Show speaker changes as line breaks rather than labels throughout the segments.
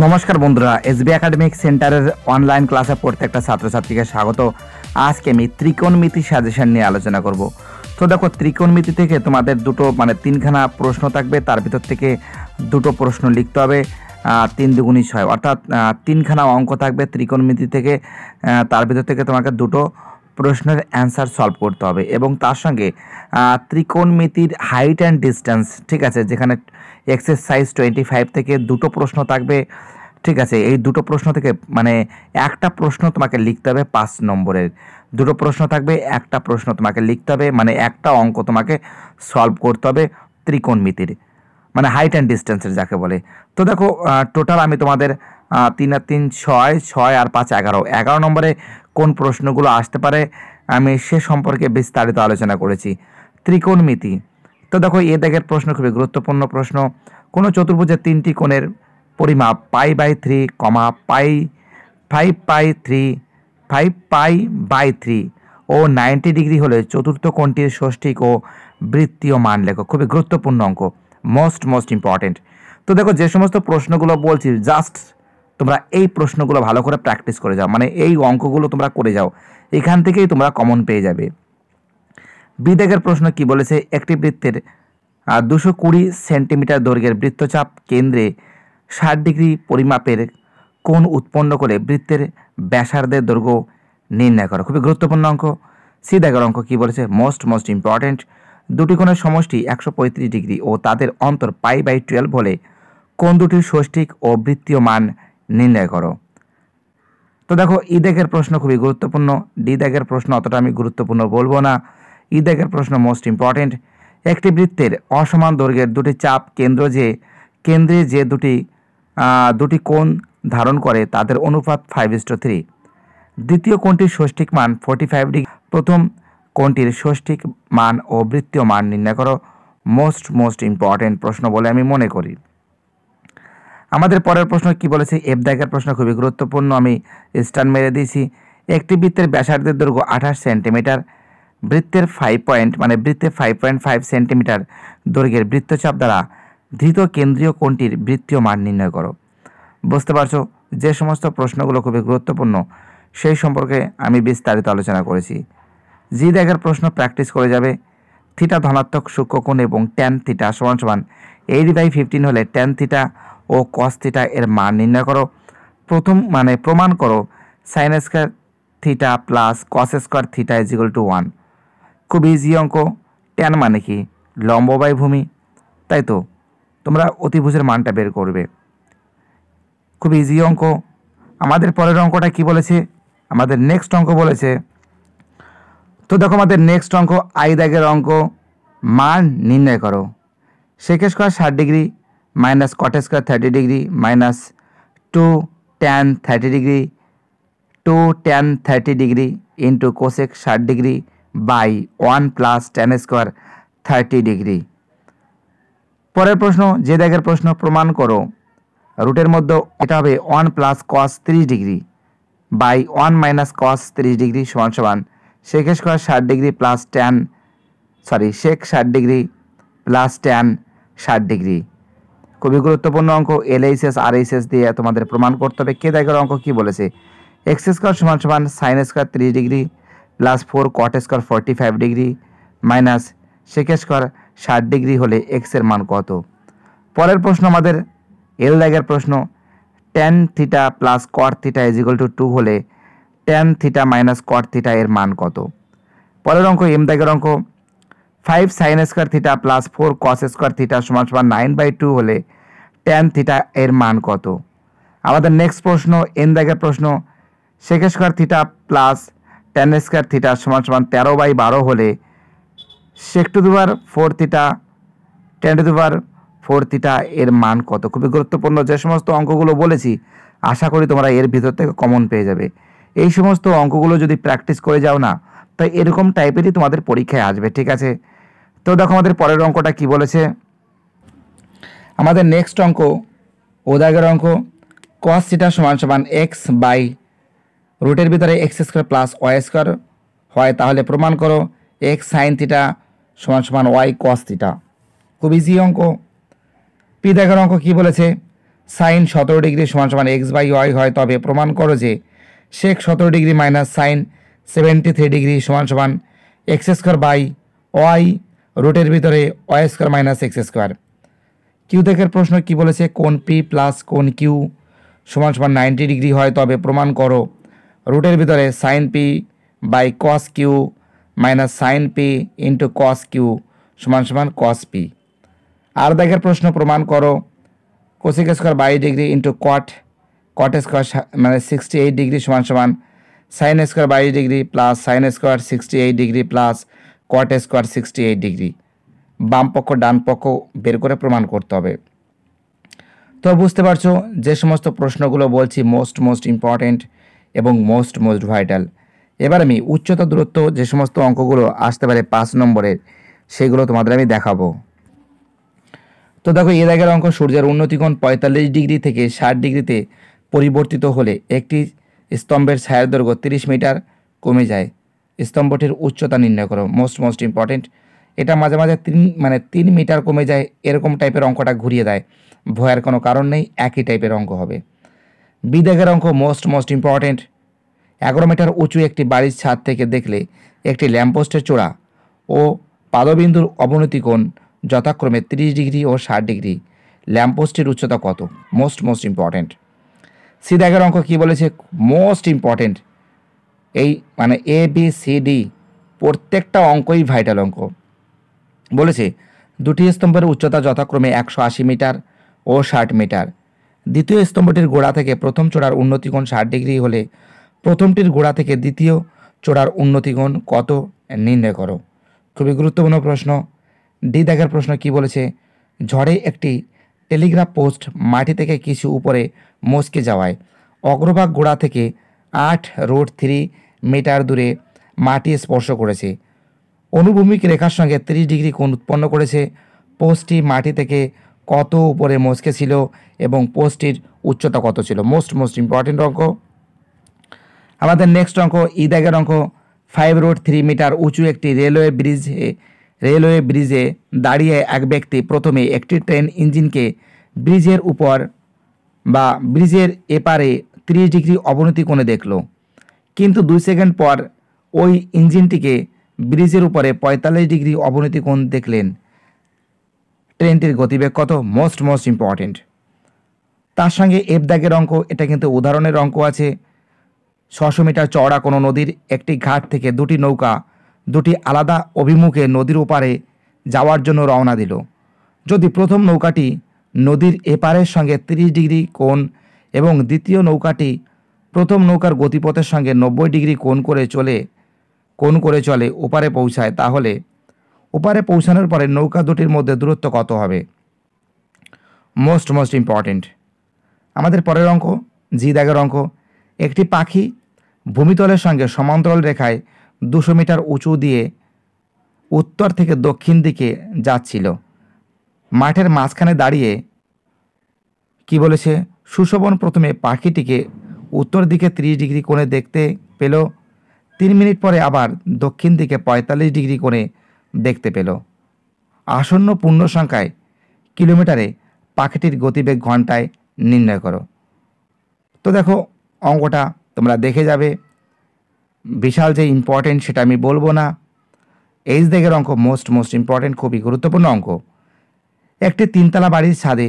নমস্কার বন্ধুরা SB academic সেন্টারের অনলাইন ক্লাসে প্রত্যেকটা ছাত্রছাত্রীকে স্বাগত আজকে আমি ত্রিকোণমিতি সাজেশন নিয়ে আলোচনা করব তো দেখো ত্রিকোণমিতি থেকে তোমাদের দুটো মানে তিনখানা প্রশ্ন থাকবে তার ভিতর থেকে দুটো প্রশ্ন লিখতে হবে তিন দুগুণী ছয় অর্থাৎ তিনখানা অঙ্ক থাকবে ত্রিকোণমিতি থেকে তার ভিতর থেকে তোমাকে দুটো প্রশ্নের অ্যান্সার সলভ করতে হবে এবং তার সঙ্গে ত্রিকোণমিতির হাইট অ্যান্ড ডিস্টেন্স ঠিক আছে যেখানে এক্সারসাইজ টোয়েন্টি ফাইভ থেকে দুটো প্রশ্ন থাকবে ঠিক আছে এই দুটো প্রশ্ন থেকে মানে একটা প্রশ্ন তোমাকে লিখতে হবে পাঁচ নম্বরের দুটো প্রশ্ন থাকবে একটা প্রশ্ন তোমাকে লিখতে হবে মানে একটা অঙ্ক তোমাকে সলভ করতে হবে ত্রিকোণমিতির মানে হাইট অ্যান্ড ডিস্টেন্সের যাকে বলে তো দেখো টোটাল আমি তোমাদের তিন আর তিন ছয় ছয় আর পাঁচ এগারো এগারো নম্বরে কোন প্রশ্নগুলো আসতে পারে আমি সে সম্পর্কে বিস্তারিত আলোচনা করেছি ত্রিকোণমিতি তো দেখো এ দেখের প্রশ্ন খুবই গুরুত্বপূর্ণ প্রশ্ন কোনো চতুর্ভুজের তিনটি কোণের পরিমাপ pi by three comma pi five pi three five pi by three ও নাইনটি ডিগ্রি হলে চতুর্থ কোণটির ষষ্ঠিক ও বৃত্তীয় মান লেখো খুবই গুরুত্বপূর্ণ অঙ্ক মোস্ট মোস্ট ইম্পর্টেন্ট তো দেখো যে সমস্ত প্রশ্নগুলো বলছি জাস্ট তোমরা এই প্রশ্নগুলো ভালো করে প্র্যাকটিস করে যাও মানে এই অঙ্কগুলো তোমরা করে যাও এখান থেকেই তোমরা কমন পেয়ে যাবে বিদেগের প্রশ্ন কি বলেছে একটি বৃত্তের দুশো কুড়ি সেন্টিমিটার দৈর্ঘ্যের বৃত্তচাপ কেন্দ্রে ষাট ডিগ্রি পরিমাপের কোন উৎপন্ন করে বৃত্তের ব্যাসার্ধের দৈর্ঘ্য নির্ণয় করো খুবই গুরুত্বপূর্ণ অঙ্ক সি দাগের অঙ্ক কী বলেছে মোস্ট মোস্ট ইম্পর্ট্যান্ট দুটি কোণের সমষ্টি একশো ডিগ্রি ও তাদের অন্তর পাই বাই টুয়েলভ হলে কোন দুটির ষষ্ঠিক ও বৃত্তীয় মান নির্ণয় করো তো দেখো ই দেখের প্রশ্ন খুবই গুরুত্বপূর্ণ ডি দেখের প্রশ্ন অতটা আমি গুরুত্বপূর্ণ বলবো না ই দেখের প্রশ্ন মোস্ট ইম্পর্টেন্ট একটি বৃত্তের অসমান দৈর্ঘ্যের দুটি চাপ কেন্দ্র যে কেন্দ্রে যে দুটি দুটি কোণ ধারণ করে তাদের অনুপাত ফাইভ ইস্টো থ্রি দ্বিতীয় কোণটির ষষ্ঠিক মান ফোর্টি ফাইভ ডিগ্রি প্রথম কোণটির ষষ্ঠিক মান ও বৃত্তীয় মান নির্ণয় করো মোস্ট মোস্ট ইম্পর্টেন্ট প্রশ্ন বলে আমি মনে করি আমাদের পরের প্রশ্ন কি বলেছে এফ দাগের প্রশ্ন খুবই গুরুত্বপূর্ণ আমি স্টান মেরে দিয়েছি একটি বৃত্তের ব্যাসার্ধের দৈর্ঘ্য আঠাশ সেন্টিমিটার বৃত্তের ফাইভ পয়েন্ট মানে বৃত্তে ফাইভ পয়েন্ট ফাইভ সেন্টিমিটার দৈর্ঘ্যের বৃত্তচাপ দ্বারা ধৃত কেন্দ্রীয় কোণটির বৃত্তীয় মান নির্ণয় করো বুঝতে পারছো যে সমস্ত প্রশ্নগুলো খুবই গুরুত্বপূর্ণ সেই সম্পর্কে আমি বিস্তারিত আলোচনা করেছি জি দেখার প্রশ্ন প্র্যাকটিস করে যাবে থিটা ধনাত্মক সূক্ষ্মকোণ এবং ট্যান থিটা সমান সমান এইট বাই ফিফটিন হলে ট্যান থিটা ও কস থিটা এর মান নির্ণয় করো প্রথম মানে প্রমাণ করো sine square theta plus cos square theta is equal to one খুব ইজি অঙ্ক ট্যান মানে কি লম্ব বাই ভূমি তাই তো তোমরা অতিভুজের মানটা বের করবে খুব ইজি অঙ্ক আমাদের পরের অঙ্কটা কি বলেছে আমাদের নেক্সট অঙ্ক বলেছে তো দেখো আমাদের নেক্সট অঙ্ক আই দাগের অঙ্ক মান নির্ণয় করো সেকেশ স্কোয়ার ষাট degree minus cot square 30 degree minus 2 tan 30 degree 2 tan 30 degree into cosec 60 degree by 1 plus tan square 30 degree পরের প্রশ্ন যে দাগের প্রশ্ন প্রমাণ করো রুটের মধ্যে এটা হবে ওয়ান প্লাস কস তিরিশ degree by one minus cos তিরিশ ডিগ্রি সমান সমান সেক স্কোয়ার ষাট degree plus tan sorry sec ষাট ডিগ্রি প্লাস ট্যান ষাট ডিগ্রি খুবই গুরুত্বপূর্ণ অঙ্ক এলএইচএস আরএইচএস দিয়ে তোমাদের প্রমাণ করতে হবে কে দাগের অঙ্ক কি বলেছে এক্স স্কোয়ার সমান সমান সাইন স্কোয়ার ত্রিশ degree plus four cot square forty five degree minus sec square ষাট ডিগ্রি হলে এক্সের মান কত পরের প্রশ্ন আমাদের এল দাগের প্রশ্ন tan theta plus cot theta is equal to two হলে tan theta minus cot theta এর মান কত পরের অঙ্ক এম দাগের অঙ্ক five sine square theta plus four cos square theta সমান সমান নাইন বাই টু হলে টেন থিটা এর মান কত আমাদের নেক্সট প্রশ্ন এন দাগের প্রশ্ন sec square theta plus tan square theta সমান সমান তেরো বাই বারো হলে সেক টু দুবার ফোর থিটা টেন টু দুবার ফোর থিটা এর মান কত খুবই গুরুত্বপূর্ণ যে সমস্ত অঙ্কগুলো বলেছি আশা করি তোমরা এর ভিতর থেকে কমন পেয়ে যাবে এই সমস্ত অঙ্কগুলো যদি প্র্যাকটিস করে যাও না তাই এরকম টাইপেরই তোমাদের পরীক্ষায় আসবে ঠিক আছে তো দেখো আমাদের পরের অঙ্কটা কি বলেছে আমাদের নেক্সট অঙ্ক ওদাগের অঙ্ক কস সিটা সমান সমান এক্স বাই রুটের ভিতরে x square plus y square হয় তাহলে প্রমাণ করো এক্স সাইন থিটা সমান সমান ওয়াই কস থিটা খুব ইজি অঙ্ক পি অঙ্ক কী বলেছে সাইন সতেরো ডিগ্রি সমান সমান এক্স বাই ওয়াই হয় তবে প্রমাণ করো যে সেক সতেরো degree minus sine seventy three degree সমান সমান এক্স স্কোয়ার বাই ওয়াই রুটের ভিতরে y square minus x square Q দেখের প্রশ্ন কি বলেছে কোন পি প্লাস কোন কিউ সমান সমান নাইনটি ডিগ্রি হয় তবে প্রমাণ করো রুটের ভিতরে sine P by cos Q minus sine P into cos Q সমান সমান কস পি আর দেখের প্রশ্ন প্রমাণ করো cosec square by degree into cot cot square মানে সিক্সটি এইট ডিগ্রি সমান সমান সাইন স্কোয়ার বাইশ degree plus sine square sixty eight degree plus cot square sixty eight degree বাম পক্ষ ডান পক্ষ বের করে প্রমাণ করতে হবে তো বুঝতে পারছো যে সমস্ত প্রশ্নগুলো বলছি মোস্ট মোস্ট ইম্পর্ট্যান্ট এবং মোস্ট মোস্ট ভাইটাল এবার আমি উচ্চতা দূরত্ব যে সমস্ত অঙ্কগুলো আসতে পারে পাঁচ নম্বরের সেগুলো তোমাদের আমি দেখাবো তো দেখো এ আগের অঙ্ক সূর্যের উন্নতিকোণ পঁয়তাল্লিশ ডিগ্রি থেকে ষাট ডিগ্রিতে পরিবর্তিত হলে একটি স্তম্ভের ছায়ার দৈর্ঘ্য তিরিশ মিটার কমে যায় স্তম্ভটির উচ্চতা নির্ণয় করো মোস্ট মোস্ট ইম্পর্টেন্ট এটা মাঝে মাঝে তিন মানে তিন মিটার কমে যায় এরকম টাইপের অঙ্কটা ঘুরিয়ে দেয় ভয়ের কোনো কারণ নেই একই টাইপের অঙ্ক হবে বিদেগের অঙ্ক মোস্ট মোস্ট ইম্পর্টেন্ট এগারো মিটার উঁচু একটি বাড়ির ছাদ থেকে দেখলে একটি ল্যাম্পপোস্টের চূড়া ও পাদবিন্দুর অবনতি কোণ যথাক্রমে তিরিশ ডিগ্রি ও ষাট ডিগ্রি ল্যাম্পপোস্টের উচ্চতা কত মোস্ট মোস্ট ইম্পর্টেন্ট সিদাগের অঙ্ক কি বলেছে মোস্ট ইম্পর্টেন্ট এই মানে এ বি সি ডি প্রত্যেকটা অঙ্কই ভাইটাল অঙ্ক বলেছে দুটি স্তম্ভের উচ্চতা যথাক্রমে একশো আশি মিটার ও ষাট মিটার দ্বিতীয় স্তম্ভটির গোড়া থেকে প্রথম চোড়ার উন্নতিকোণ ষাট ডিগ্রি হলে প্রথমটির গোড়া থেকে দ্বিতীয় চূড়ার উন্নতিকোণ কত নির্ণয় করো খুবই গুরুত্বপূর্ণ প্রশ্ন ডি দেখার প্রশ্ন কি বলেছে ঝড়ে একটি টেলিগ্রাফ পোস্ট মাটি থেকে কিছু উপরে মস্কে যাওয়ায় অগ্রভাগ গোড়া থেকে আট রোড থ্রি মিটার দূরে মাটি স্পর্শ করেছে অনুভূমিক রেখার সঙ্গে ত্রিশ ডিগ্রি কোণ উৎপন্ন করেছে পোস্টটি মাটি থেকে কত উপরে মস্কে ছিল এবং পোস্টটির উচ্চতা কত ছিল মোস্ট মোস্ট ইম্পর্টেন্ট অঙ্ক আমাদের নেক্সট অঙ্ক ইদাগের অঙ্ক ফাইভ রোড থ্রি মিটার উঁচু একটি রেলওয়ে ব্রিজে রেলওয়ে ব্রিজে দাঁড়িয়ে এক ব্যক্তি প্রথমে একটি ট্রেন ইঞ্জিনকে ব্রিজের উপর বা ব্রিজের এপারে 30 ডিগ্রি অবনতি কোণে দেখলো কিন্তু দুই সেকেন্ড পর ওই ইঞ্জিনটিকে ব্রিজের উপরে পঁয়তাল্লিশ ডিগ্রি অবনতি কোণ দেখলেন ট্রেনটির গতিবেগ কত মোস্ট মোস্ট ইম্পর্টেন্ট তার সঙ্গে এফদাগের অঙ্ক এটা কিন্তু উদাহরণের অঙ্ক আছে ছশো মিটার চওড়া কোনো নদীর একটি ঘাট থেকে দুটি নৌকা দুটি আলাদা অভিমুখে নদীর ওপারে যাওয়ার জন্য রওনা দিল যদি প্রথম নৌকাটি নদীর এপারের সঙ্গে তিরিশ ডিগ্রি কোণ এবং দ্বিতীয় নৌকাটি প্রথম নৌকার গতিপথের সঙ্গে নব্বই ডিগ্রি কোন করে চলে কোন করে চলে ওপারে পৌঁছায় তাহলে ওপারে পৌঁছানোর পরে নৌকা দুটির মধ্যে দূরত্ব কত হবে মোস্ট মোস্ট ইম্পর্টেন্ট আমাদের পরের অঙ্ক জি দাগের অঙ্ক একটি পাখি ভূমিতলের সঙ্গে সমান্তরাল রেখায় দুশো মিটার উঁচু দিয়ে উত্তর থেকে দক্ষিণ দিকে যাচ্ছিল মাঠের মাঝখানে দাঁড়িয়ে কি বলেছে সুশোভন প্রথমে পাখিটিকে উত্তর দিকে তিরিশ ডিগ্রি কোণে দেখতে পেল তিন মিনিট পরে আবার দক্ষিণ দিকে পঁয়তাল্লিশ ডিগ্রি কোণে দেখতে পেল আসন্ন পূর্ণ সংখ্যায় কিলোমিটারে পাখিটির গতিবেগ ঘন্টায় নির্ণয় করো তো দেখো অঙ্কটা তোমরা দেখে যাবে বিশাল যে ইম্পর্টেন্ট সেটা আমি বলবো না এইচ দেগের অঙ্ক মোস্ট মোস্ট ইম্পর্টেন্ট খুবই গুরুত্বপূর্ণ অঙ্ক একটি তিনতলা বাড়ির ছাদে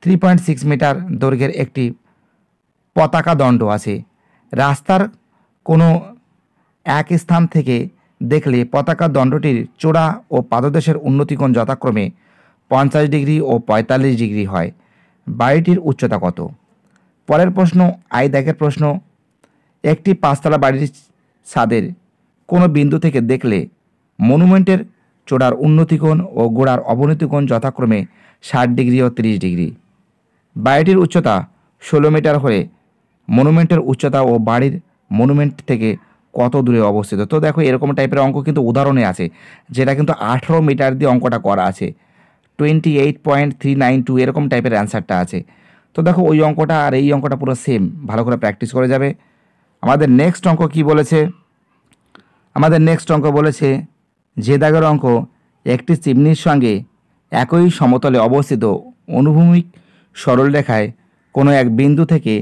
থ্রি পয়েন্ট সিক্স মিটার দৈর্ঘ্যের একটি পতাকা দণ্ড আছে রাস্তার কোনো এক স্থান থেকে দেখলে পতাকা দণ্ডটির চূড়া ও পাদদেশের উন্নতিকোণ যথাক্রমে পঞ্চাশ ডিগ্রি ও পঁয়তাল্লিশ ডিগ্রি হয় বাড়িটির উচ্চতা কত পরের প্রশ্ন আই দেখের প্রশ্ন একটি পাঁচতলা বাড়ির ছাদের কোনো বিন্দু থেকে দেখলে মনুমেন্টের চোড়ার উন্নতিকোণ ও গোড়ার অবনতিকোণ যথাক্রমে ষাট ডিগ্রি ও তিরিশ ডিগ্রি বাড়িটির উচ্চতা ষোলো মিটার হলে মনুমেন্টের উচ্চতা ও বাড়ির মনুমেন্ট থেকে কত দূরে অবস্থিত তো দেখো এরকম টাইপের অঙ্ক কিন্তু উদাহরণে আছে যেটা কিন্তু আঠেরো মিটার দিয়ে অঙ্কটা করা আছে twenty eight point three nine two এরকম টাইপের অ্যান্সারটা আছে তো দেখো ওই অঙ্কটা আর এই অঙ্কটা পুরো সেম ভালো করে প্র্যাকটিস করে যাবে আমাদের নেক্সট অঙ্ক কি বলেছে আমাদের নেক্সট অঙ্ক বলেছে যে দাগের অঙ্ক একটি চিমনির সঙ্গে একই সমতলে অবস্থিত অনুভূমিক সরলরেখায় কোনো এক বিন্দু থেকে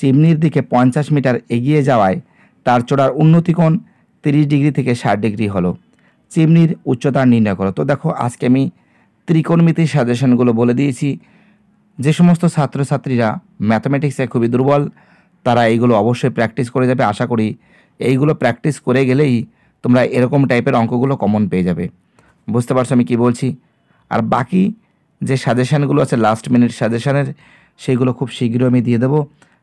চিমনির দিকে পঞ্চাশ মিটার এগিয়ে যাওয়ায় তার চোড়ার উন্নতিকোণ তিরিশ ডিগ্রি থেকে ষাট ডিগ্রি হলো চিমনির উচ্চতা নির্ণয় করো তো দেখো আজকে আমি ত্রিকোণমিতির সাজেশনগুলো বলে দিয়েছি যে সমস্ত ছাত্রছাত্রীরা ম্যাথামেটিক্সে খুবই দুর্বল তারা এইগুলো অবশ্যই প্র্যাকটিস করে যাবে আশা করি এইগুলো প্র্যাকটিস করে গেলেই তোমরা এরকম টাইপের অঙ্কগুলো কমন পেয়ে যাবে বুঝতে পারছো আমি কি বলছি আর বাকি যে সাজেশানগুলো আছে লাস্ট মিনিট সাজেশানের সেইগুলো খুব শীঘ্রই আমি দিয়ে দেবো